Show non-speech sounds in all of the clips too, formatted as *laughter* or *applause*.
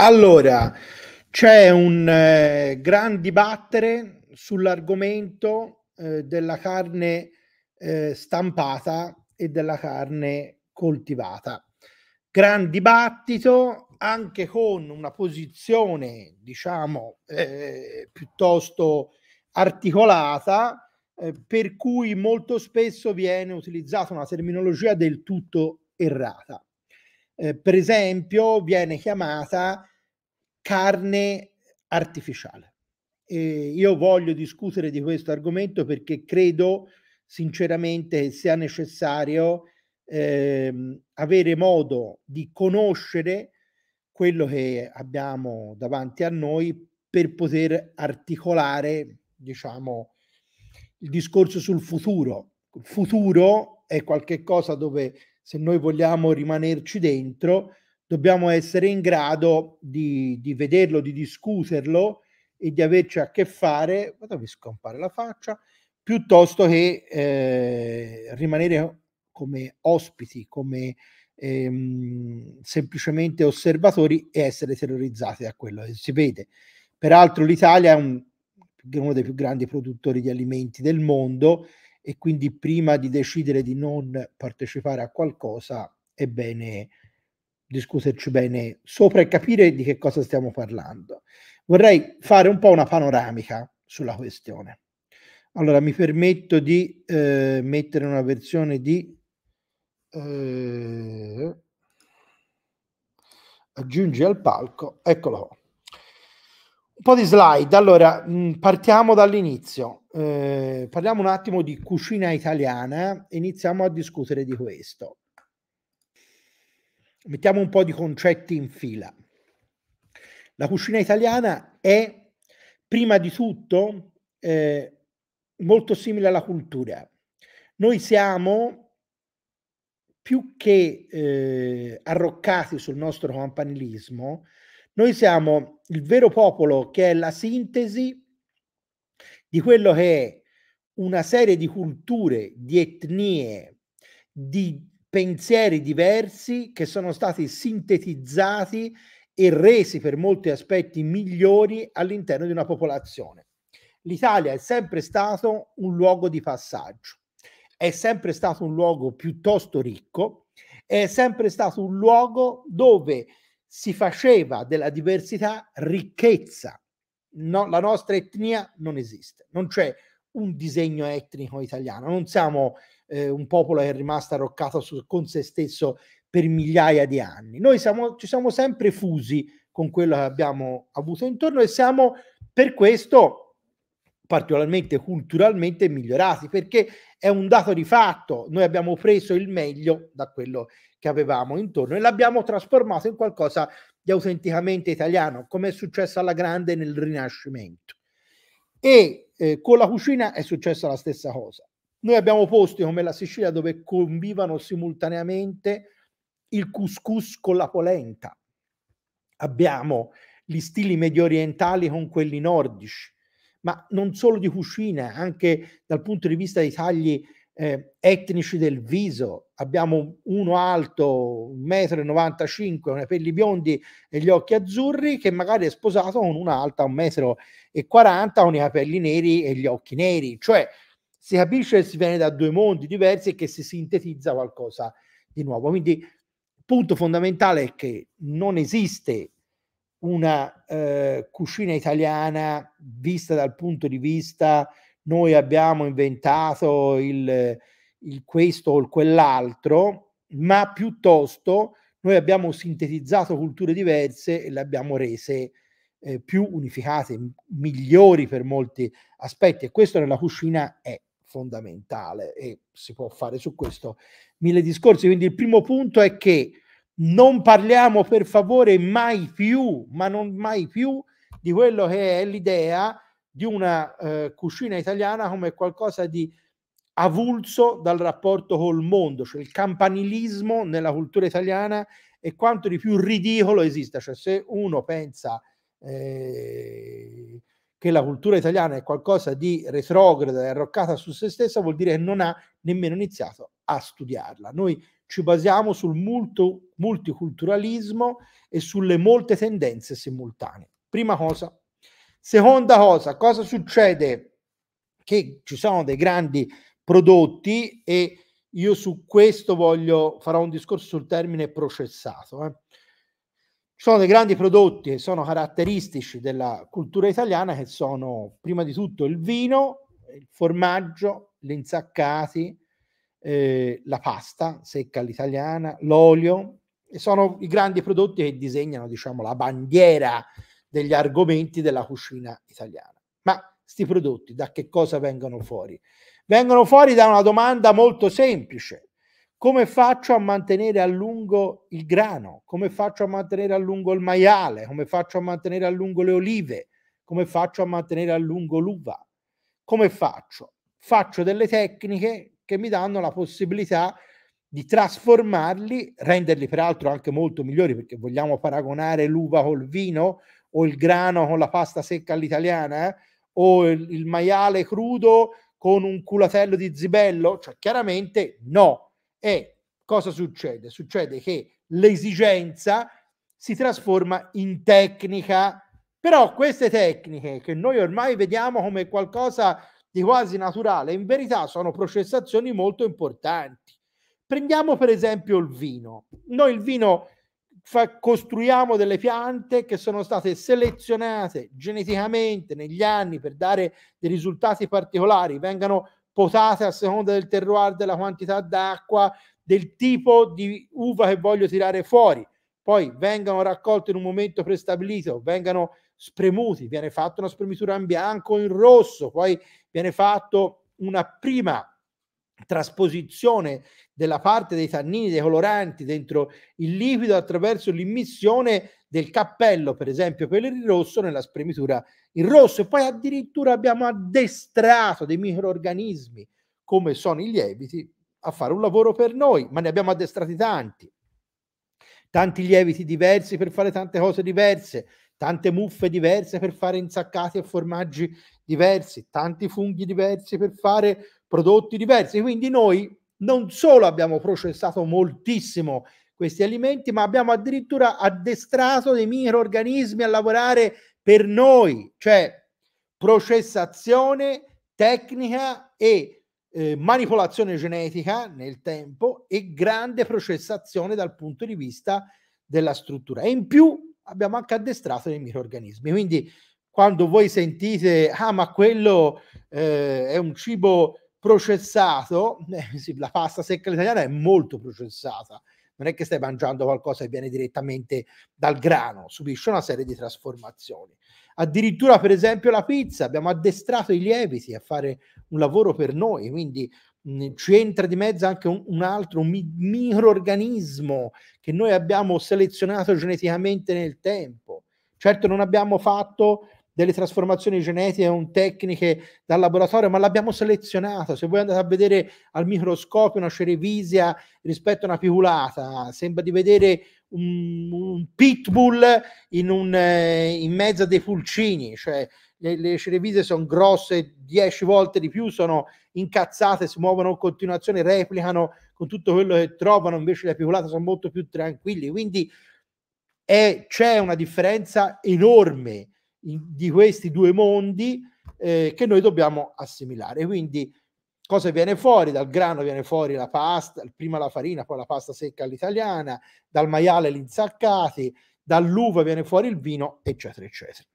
Allora, c'è un eh, gran dibattere sull'argomento eh, della carne eh, stampata e della carne coltivata. Gran dibattito anche con una posizione, diciamo, eh, piuttosto articolata, eh, per cui molto spesso viene utilizzata una terminologia del tutto errata. Eh, per esempio, viene chiamata carne artificiale. E io voglio discutere di questo argomento perché credo sinceramente sia necessario ehm, avere modo di conoscere quello che abbiamo davanti a noi per poter articolare, diciamo, il discorso sul futuro. Il futuro è qualcosa dove se noi vogliamo rimanerci dentro, dobbiamo essere in grado di, di vederlo, di discuterlo e di averci a che fare, vado a scompare la faccia, piuttosto che eh, rimanere come ospiti, come ehm, semplicemente osservatori e essere terrorizzati da quello che si vede. Peraltro l'Italia è un, uno dei più grandi produttori di alimenti del mondo e quindi prima di decidere di non partecipare a qualcosa è bene discuterci bene sopra e capire di che cosa stiamo parlando. Vorrei fare un po' una panoramica sulla questione. Allora, mi permetto di eh, mettere una versione di... Eh, aggiungi al palco, eccolo qua. Un po' di slide, allora mh, mm, partiamo dall'inizio, eh, parliamo un attimo di cucina italiana e iniziamo a discutere di questo mettiamo un po' di concetti in fila. La cucina italiana è prima di tutto eh, molto simile alla cultura. Noi siamo più che eh, arroccati sul nostro campanilismo, noi siamo il vero popolo che è la sintesi di quello che è una serie di culture, di etnie, di pensieri diversi che sono stati sintetizzati e resi per molti aspetti migliori all'interno di una popolazione. L'Italia è sempre stato un luogo di passaggio, è sempre stato un luogo piuttosto ricco, è sempre stato un luogo dove si faceva della diversità ricchezza. No, la nostra etnia non esiste, non c'è un disegno etnico italiano, non siamo eh, un popolo che è rimasto arroccato su, con se stesso per migliaia di anni, noi siamo, ci siamo sempre fusi con quello che abbiamo avuto intorno e siamo per questo particolarmente culturalmente migliorati perché è un dato di fatto, noi abbiamo preso il meglio da quello che avevamo intorno e l'abbiamo trasformato in qualcosa di autenticamente italiano, come è successo alla grande nel Rinascimento. E eh, con la cucina è successa la stessa cosa. Noi abbiamo posti come la Sicilia dove convivano simultaneamente il couscous con la polenta. Abbiamo gli stili medio orientali con quelli nordici, ma non solo di cucina, anche dal punto di vista dei tagli eh, etnici del viso, abbiamo uno alto, 1,95 m, con i pelli biondi e gli occhi azzurri, che magari è sposato con un'alta, 1,40 m, con i capelli neri e gli occhi neri. Cioè, si capisce che si viene da due mondi diversi e che si sintetizza qualcosa di nuovo. Quindi il punto fondamentale è che non esiste una eh, cucina italiana vista dal punto di vista noi abbiamo inventato il, il questo o il quell'altro, ma piuttosto noi abbiamo sintetizzato culture diverse e le abbiamo rese eh, più unificate, migliori per molti aspetti e questo nella cucina è fondamentale e si può fare su questo mille discorsi. Quindi il primo punto è che non parliamo per favore mai più, ma non mai più di quello che è l'idea di una eh, cucina italiana come qualcosa di avulso dal rapporto col mondo, cioè il campanilismo nella cultura italiana e quanto di più ridicolo esista, cioè se uno pensa eh, che la cultura italiana è qualcosa di retrograda e arroccata su se stessa, vuol dire che non ha nemmeno iniziato a studiarla. Noi ci basiamo sul multo, multiculturalismo e sulle molte tendenze simultanee. Prima cosa Seconda cosa, cosa succede? Che ci sono dei grandi prodotti e io su questo voglio, farò un discorso sul termine processato. Eh. Ci sono dei grandi prodotti che sono caratteristici della cultura italiana che sono prima di tutto il vino, il formaggio, gli insaccati, eh, la pasta secca all'italiana, l'olio, e sono i grandi prodotti che disegnano diciamo, la bandiera degli argomenti della cucina italiana. Ma questi prodotti da che cosa vengono fuori? Vengono fuori da una domanda molto semplice. Come faccio a mantenere a lungo il grano? Come faccio a mantenere a lungo il maiale? Come faccio a mantenere a lungo le olive? Come faccio a mantenere a lungo l'uva? Come faccio? Faccio delle tecniche che mi danno la possibilità di trasformarli, renderli peraltro anche molto migliori perché vogliamo paragonare l'uva col vino, o il grano con la pasta secca all'italiana, eh? o il, il maiale crudo con un culatello di zibello? Cioè, chiaramente no. E cosa succede? Succede che l'esigenza si trasforma in tecnica. Però queste tecniche che noi ormai vediamo come qualcosa di quasi naturale, in verità sono processazioni molto importanti. Prendiamo per esempio il vino. Noi il vino fa, costruiamo delle piante che sono state selezionate geneticamente negli anni per dare dei risultati particolari, vengano potate a seconda del terroir, della quantità d'acqua, del tipo di uva che voglio tirare fuori, poi vengano raccolte in un momento prestabilito, vengano spremuti, viene fatta una spremitura in bianco o in rosso, poi viene fatto una prima trasposizione della parte dei tannini, dei coloranti dentro il liquido attraverso l'immissione del cappello, per esempio quello in rosso, nella spremitura in rosso. E poi addirittura abbiamo addestrato dei microorganismi, come sono i lieviti, a fare un lavoro per noi, ma ne abbiamo addestrati tanti. Tanti lieviti diversi per fare tante cose diverse, tante muffe diverse per fare insaccati e formaggi diversi, tanti funghi diversi per fare prodotti diversi. Quindi noi non solo abbiamo processato moltissimo questi alimenti, ma abbiamo addirittura addestrato dei microorganismi a lavorare per noi, cioè processazione tecnica e eh, manipolazione genetica nel tempo e grande processazione dal punto di vista della struttura. E in più abbiamo anche addestrato dei microorganismi. Quindi quando voi sentite, ah ma quello eh, è un cibo processato, *laughs* eh, sì, la pasta secca italiana è molto processata, non è che stai mangiando qualcosa che viene direttamente dal grano, subisce una serie di trasformazioni. Addirittura, per esempio, la pizza, abbiamo addestrato i lieviti a fare un lavoro per noi, quindi mm, ci entra di mezzo anche un, un altro un mi- microorganismo che noi abbiamo selezionato geneticamente nel tempo. Certo non abbiamo fatto delle trasformazioni genetiche o tecniche dal laboratorio, ma l'abbiamo selezionato. Se voi andate a vedere al microscopio una cerevisia rispetto a una piculata, sembra di vedere un, un pitbull in, un, eh, in mezzo a dei pulcini, cioè le, le cerevise sono grosse 10 volte di più, sono incazzate, si muovono in continuazione, replicano con tutto quello che trovano, invece le piculate sono molto più tranquilli. Quindi è, c'è una differenza enorme in, di questi due mondi eh, che noi dobbiamo assimilare. Quindi cosa viene fuori? Dal grano viene fuori la pasta, prima la farina, poi la pasta secca all'italiana, dal maiale gli insaccati, dall'uva viene fuori il vino, eccetera, eccetera.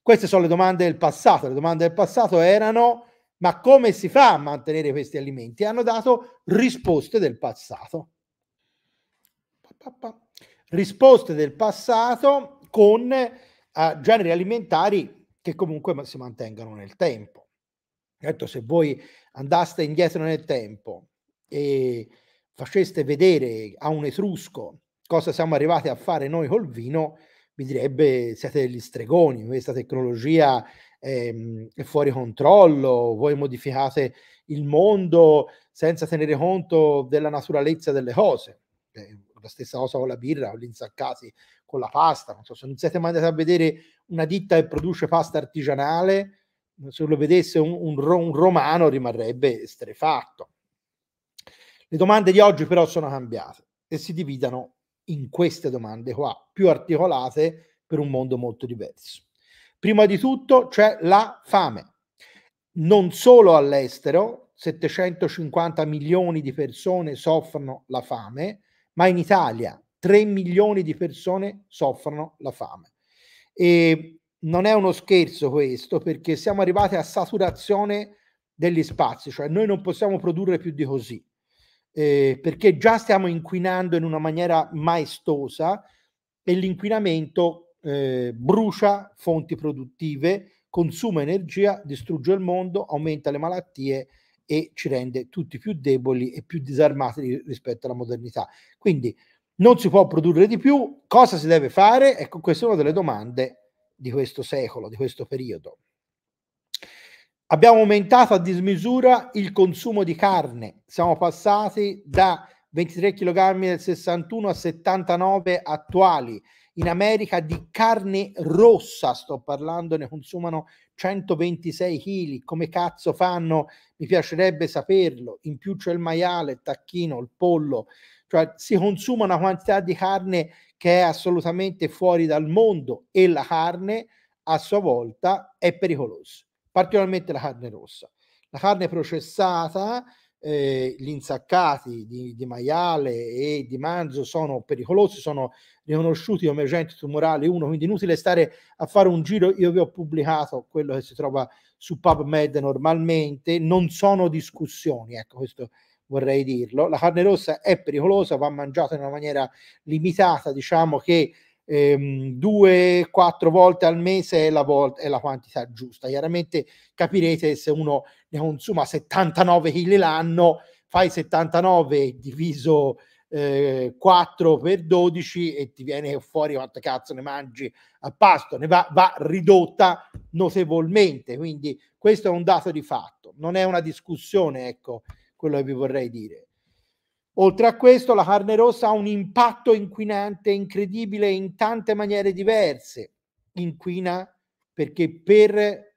Queste sono le domande del passato. Le domande del passato erano ma come si fa a mantenere questi alimenti? Hanno dato risposte del passato. Risposte del passato con uh, generi alimentari che comunque si mantengano nel tempo. Certo, se voi andaste indietro nel tempo e faceste vedere a un etrusco cosa siamo arrivati a fare noi col vino, vi direbbe siete degli stregoni, questa tecnologia ehm, è fuori controllo, voi modificate il mondo senza tenere conto della naturalezza delle cose. Eh, la stessa cosa con la birra con l'insaccasi con la pasta, non so se non siete mai andati a vedere una ditta che produce pasta artigianale, se lo vedesse un, un, un romano rimarrebbe estrefatto. Le domande di oggi però sono cambiate e si dividono in queste domande qua, più articolate per un mondo molto diverso. Prima di tutto c'è la fame. Non solo all'estero, 750 milioni di persone soffrono la fame, ma in Italia 3 milioni di persone soffrono la fame. E non è uno scherzo questo perché siamo arrivati a saturazione degli spazi, cioè noi non possiamo produrre più di così, eh, perché già stiamo inquinando in una maniera maestosa e l'inquinamento eh, brucia fonti produttive, consuma energia, distrugge il mondo, aumenta le malattie e ci rende tutti più deboli e più disarmati rispetto alla modernità. Quindi non si può produrre di più, cosa si deve fare? Ecco, queste sono delle domande di questo secolo, di questo periodo. Abbiamo aumentato a dismisura il consumo di carne, siamo passati da 23 kg nel 61 a 79 attuali. In America di carne rossa sto parlando, ne consumano 126 kg, come cazzo fanno? Mi piacerebbe saperlo. In più c'è il maiale, il tacchino, il pollo, cioè si consuma una quantità di carne che è assolutamente fuori dal mondo e la carne a sua volta è pericolosa, particolarmente la carne rossa. La carne processata eh, gli insaccati di, di, maiale e di manzo sono pericolosi, sono riconosciuti come agenti tumorali 1, quindi inutile stare a fare un giro, io vi ho pubblicato quello che si trova su PubMed normalmente, non sono discussioni, ecco questo vorrei dirlo, la carne rossa è pericolosa, va mangiata in una maniera limitata, diciamo che ehm, due, quattro volte al mese è la, volta, è la quantità giusta. Chiaramente capirete se uno ne consuma 79 kg l'anno, fai 79 diviso eh, 4 per 12 e ti viene fuori quanto cazzo ne mangi a pasto, ne va, va ridotta notevolmente. Quindi questo è un dato di fatto, non è una discussione, ecco quello che vi vorrei dire. Oltre a questo, la carne rossa ha un impatto inquinante incredibile in tante maniere diverse. Inquina perché per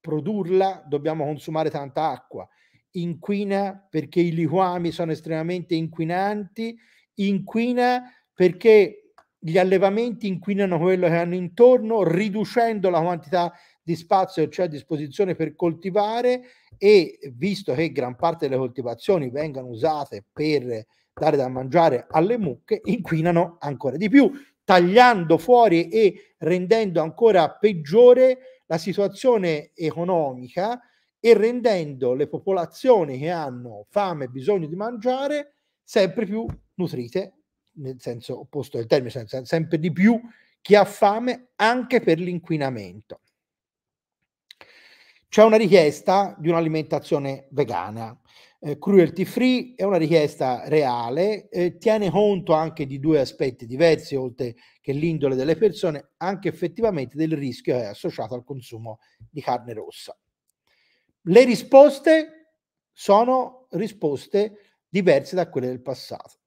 produrla dobbiamo consumare tanta acqua. Inquina perché i liquami sono estremamente inquinanti. Inquina perché gli allevamenti inquinano quello che hanno intorno, riducendo la quantità di di spazio c'è cioè a disposizione per coltivare e visto che gran parte delle coltivazioni vengono usate per dare da mangiare alle mucche, inquinano ancora di più, tagliando fuori e rendendo ancora peggiore la situazione economica e rendendo le popolazioni che hanno fame e bisogno di mangiare sempre più nutrite, nel senso opposto del termine, sempre di più chi ha fame anche per l'inquinamento. C'è una richiesta di un'alimentazione vegana. Eh, cruelty free è una richiesta reale, eh, tiene conto anche di due aspetti diversi, oltre che l'indole delle persone, anche effettivamente del rischio che associato al consumo di carne rossa. Le risposte sono risposte diverse da quelle del passato.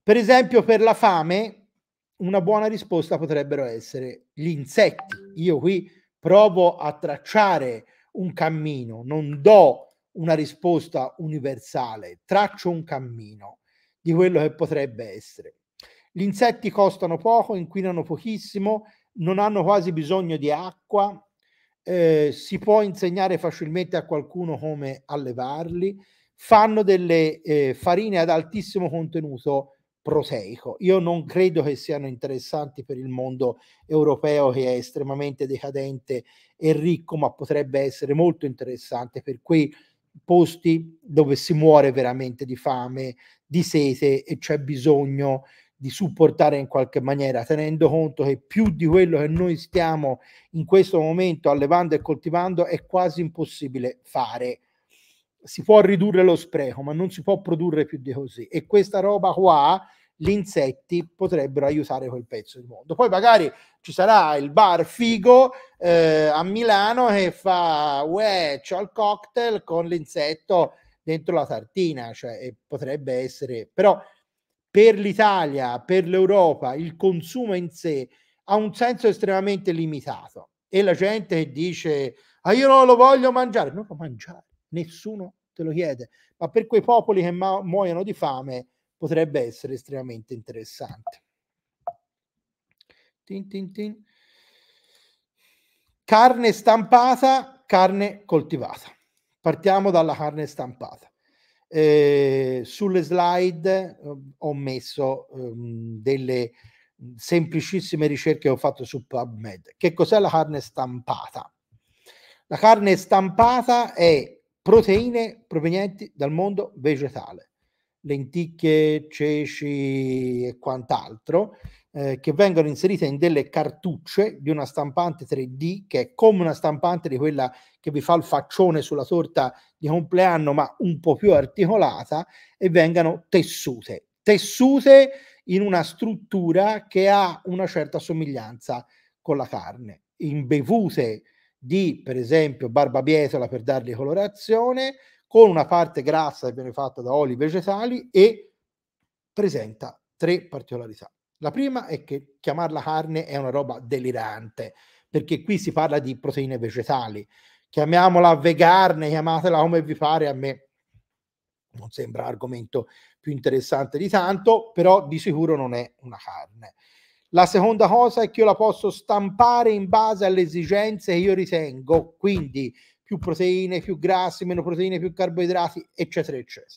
Per esempio, per la fame, una buona risposta potrebbero essere gli insetti. Io qui provo a tracciare un cammino, non do una risposta universale, traccio un cammino di quello che potrebbe essere. Gli insetti costano poco, inquinano pochissimo, non hanno quasi bisogno di acqua, eh, si può insegnare facilmente a qualcuno come allevarli, fanno delle eh, farine ad altissimo contenuto proteico. Io non credo che siano interessanti per il mondo europeo che è estremamente decadente e ricco, ma potrebbe essere molto interessante per quei posti dove si muore veramente di fame, di sete e c'è bisogno di supportare in qualche maniera, tenendo conto che più di quello che noi stiamo in questo momento allevando e coltivando è quasi impossibile fare. Si può ridurre lo spreco, ma non si può produrre più di così. E questa roba qua gli insetti potrebbero aiutare quel pezzo di mondo. Poi magari ci sarà il bar Figo eh, a Milano che fa, uè, c'ho il cocktail con l'insetto dentro la tartina, cioè potrebbe essere, però per l'Italia, per l'Europa, il consumo in sé ha un senso estremamente limitato e la gente che dice, ah io non lo voglio mangiare, non lo mangiare, nessuno te lo chiede, ma per quei popoli che ma- muoiono di fame, potrebbe essere estremamente interessante. Tin, tin, tin. Carne stampata, carne coltivata. Partiamo dalla carne stampata. Eh, sulle slide eh, ho messo ehm, delle semplicissime ricerche che ho fatto su PubMed. Che cos'è la carne stampata? La carne stampata è proteine provenienti dal mondo vegetale lenticchie, ceci e quant'altro, eh, che vengono inserite in delle cartucce di una stampante 3D che è come una stampante di quella che vi fa il faccione sulla torta di compleanno, ma un po' più articolata, e vengano tessute. Tessute in una struttura che ha una certa somiglianza con la carne, imbevute di, per esempio, barbabietola per dargli colorazione, con una parte grassa che viene fatta da oli vegetali e presenta tre particolarità. La prima è che chiamarla carne è una roba delirante, perché qui si parla di proteine vegetali. Chiamiamola vegarne, chiamatela come vi pare, a me non sembra argomento più interessante di tanto, però di sicuro non è una carne. La seconda cosa è che io la posso stampare in base alle esigenze che io ritengo, quindi più proteine, più grassi, meno proteine, più carboidrati, eccetera, eccetera.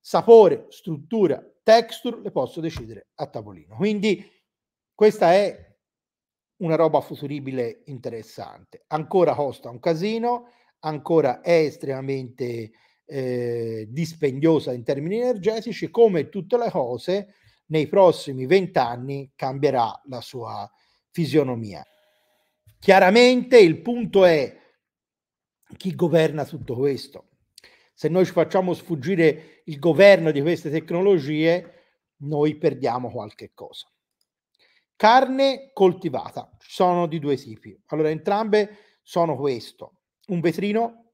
Sapore, struttura, texture le posso decidere a tavolino. Quindi questa è una roba futuribile interessante. Ancora costa un casino, ancora è estremamente eh, dispendiosa in termini energetici, come tutte le cose nei prossimi vent'anni cambierà la sua fisionomia. Chiaramente il punto è chi governa tutto questo. Se noi ci facciamo sfuggire il governo di queste tecnologie, noi perdiamo qualche cosa. Carne coltivata, sono di due tipi. Allora, entrambe sono questo, un vetrino,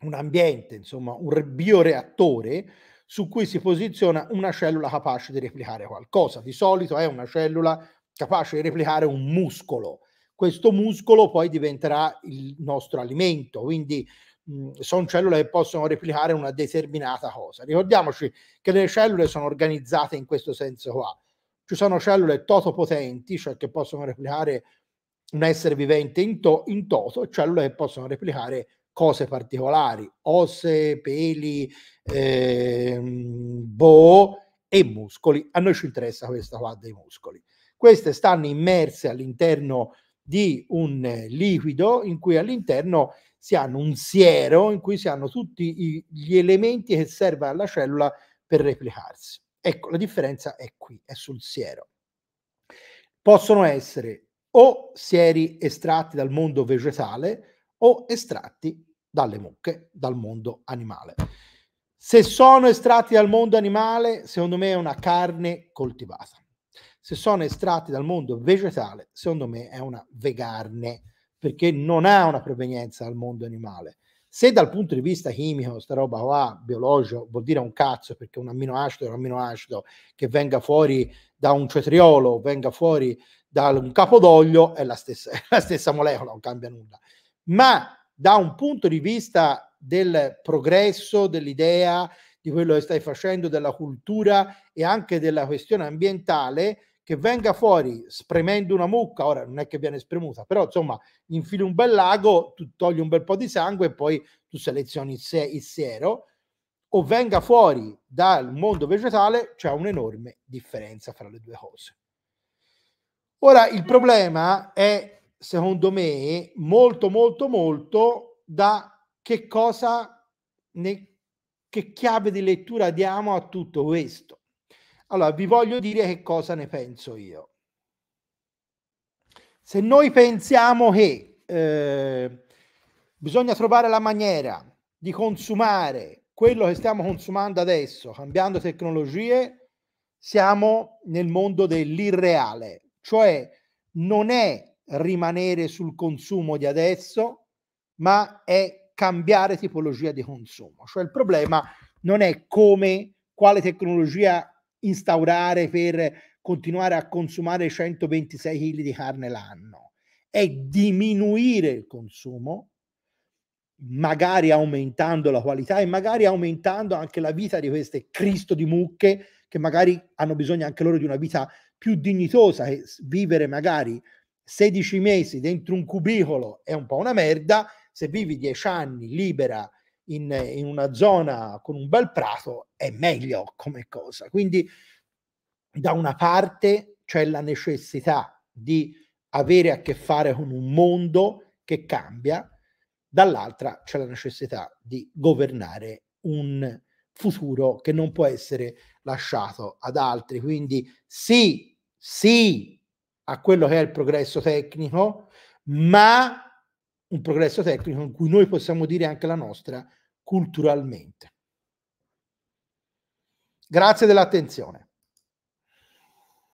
un ambiente, insomma, un bioreattore su cui si posiziona una cellula capace di replicare qualcosa. Di solito è una cellula capace di replicare un muscolo, questo muscolo poi diventerà il nostro alimento, quindi mh, mhmm, sono cellule che possono replicare una determinata cosa. Ricordiamoci che le cellule sono organizzate in questo senso qua. Ci sono cellule totopotenti, cioè che possono replicare un essere vivente in, to in toto, e cellule che possono replicare cose particolari, osse, peli, ehm, boh e muscoli. A noi ci interessa questa qua dei muscoli. Queste stanno immerse all'interno di un eh, liquido in cui all'interno si hanno un siero in cui si hanno tutti gli elementi che servono alla cellula per replicarsi. Ecco, la differenza è qui, è sul siero. Possono essere o sieri estratti dal mondo vegetale o estratti dalle mucche, dal mondo animale. Se sono estratti dal mondo animale, secondo me è una carne coltivata se sono estratti dal mondo vegetale, secondo me è una vegarne, perché non ha una provenienza dal mondo animale. Se dal punto di vista chimico, sta roba qua, biologico, vuol dire un cazzo, perché un amminoacido è un amminoacido che venga fuori da un cetriolo, venga fuori da un capodoglio, è la stessa, *laughs* è la stessa molecola, non cambia nulla. Ma da un punto di vista del progresso, dell'idea, di quello che stai facendo, della cultura e anche della questione ambientale, che venga fuori spremendo una mucca, ora non è che viene spremuta, però insomma infili un bel lago, tu togli un bel po' di sangue e poi tu selezioni il, se- il siero, o venga fuori dal mondo vegetale, c'è un'enorme differenza fra le due cose. Ora, il problema è, secondo me, molto, molto, molto da che cosa, ne, che chiave di lettura diamo a tutto questo. Allora, vi voglio dire che cosa ne penso io. Se noi pensiamo che eh, bisogna trovare la maniera di consumare quello che stiamo consumando adesso, cambiando tecnologie, siamo nel mondo dell'irreale, cioè non è rimanere sul consumo di adesso, ma è cambiare tipologia di consumo. Cioè il problema non è come, quale tecnologia instaurare per continuare a consumare 126 kg di carne l'anno, è diminuire il consumo, magari aumentando la qualità e magari aumentando anche la vita di queste Cristo di mucche che magari hanno bisogno anche loro di una vita più dignitosa e vivere magari 16 mesi dentro un cubicolo è un po' una merda, se vivi 10 anni libera in, in una zona con un bel prato è meglio come cosa. Quindi da una parte c'è la necessità di avere a che fare con un mondo che cambia, dall'altra c'è la necessità di governare un futuro che non può essere lasciato ad altri. Quindi sì, sì a quello che è il progresso tecnico, ma un progresso tecnico in cui noi possiamo dire anche la nostra culturalmente. Grazie dell'attenzione.